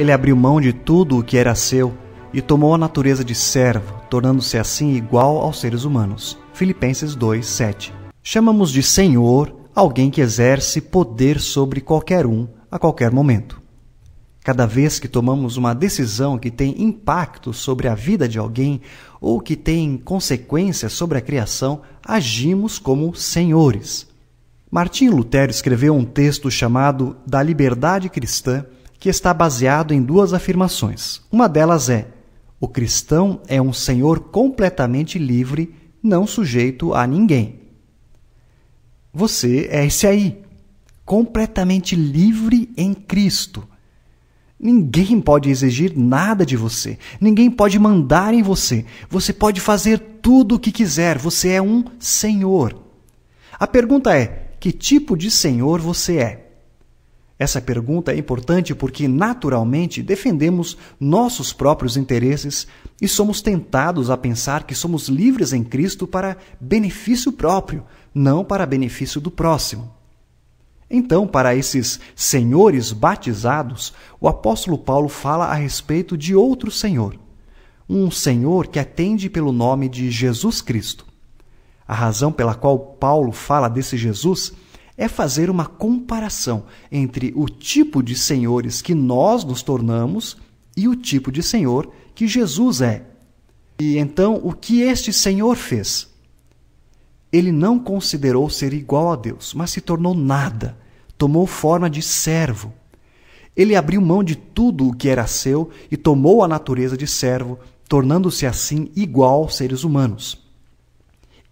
ele abriu mão de tudo o que era seu e tomou a natureza de servo, tornando-se assim igual aos seres humanos. Filipenses 2:7. Chamamos de Senhor alguém que exerce poder sobre qualquer um a qualquer momento. Cada vez que tomamos uma decisão que tem impacto sobre a vida de alguém ou que tem consequências sobre a criação, agimos como senhores. Martim Lutero escreveu um texto chamado Da Liberdade Cristã que está baseado em duas afirmações. Uma delas é: o cristão é um senhor completamente livre, não sujeito a ninguém. Você é esse aí, completamente livre em Cristo. Ninguém pode exigir nada de você, ninguém pode mandar em você. Você pode fazer tudo o que quiser, você é um senhor. A pergunta é: que tipo de senhor você é? Essa pergunta é importante porque, naturalmente, defendemos nossos próprios interesses e somos tentados a pensar que somos livres em Cristo para benefício próprio, não para benefício do próximo. Então, para esses senhores batizados, o apóstolo Paulo fala a respeito de outro senhor, um senhor que atende pelo nome de Jesus Cristo. A razão pela qual Paulo fala desse Jesus é fazer uma comparação entre o tipo de senhores que nós nos tornamos e o tipo de senhor que Jesus é. E então, o que este senhor fez? Ele não considerou ser igual a Deus, mas se tornou nada, tomou forma de servo. Ele abriu mão de tudo o que era seu e tomou a natureza de servo, tornando-se assim igual aos seres humanos.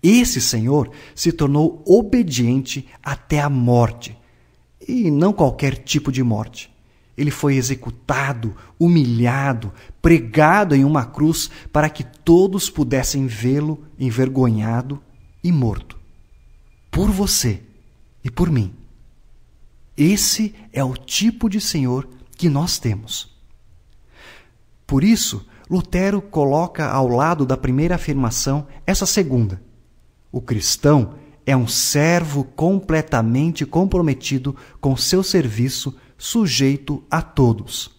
Esse Senhor se tornou obediente até a morte, e não qualquer tipo de morte. Ele foi executado, humilhado, pregado em uma cruz para que todos pudessem vê-lo envergonhado e morto. Por você e por mim. Esse é o tipo de Senhor que nós temos. Por isso, Lutero coloca ao lado da primeira afirmação essa segunda o cristão é um servo completamente comprometido com seu serviço, sujeito a todos.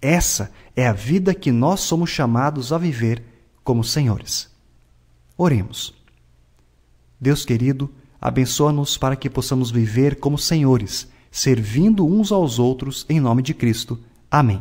Essa é a vida que nós somos chamados a viver como senhores. Oremos. Deus querido, abençoa-nos para que possamos viver como senhores, servindo uns aos outros em nome de Cristo. Amém.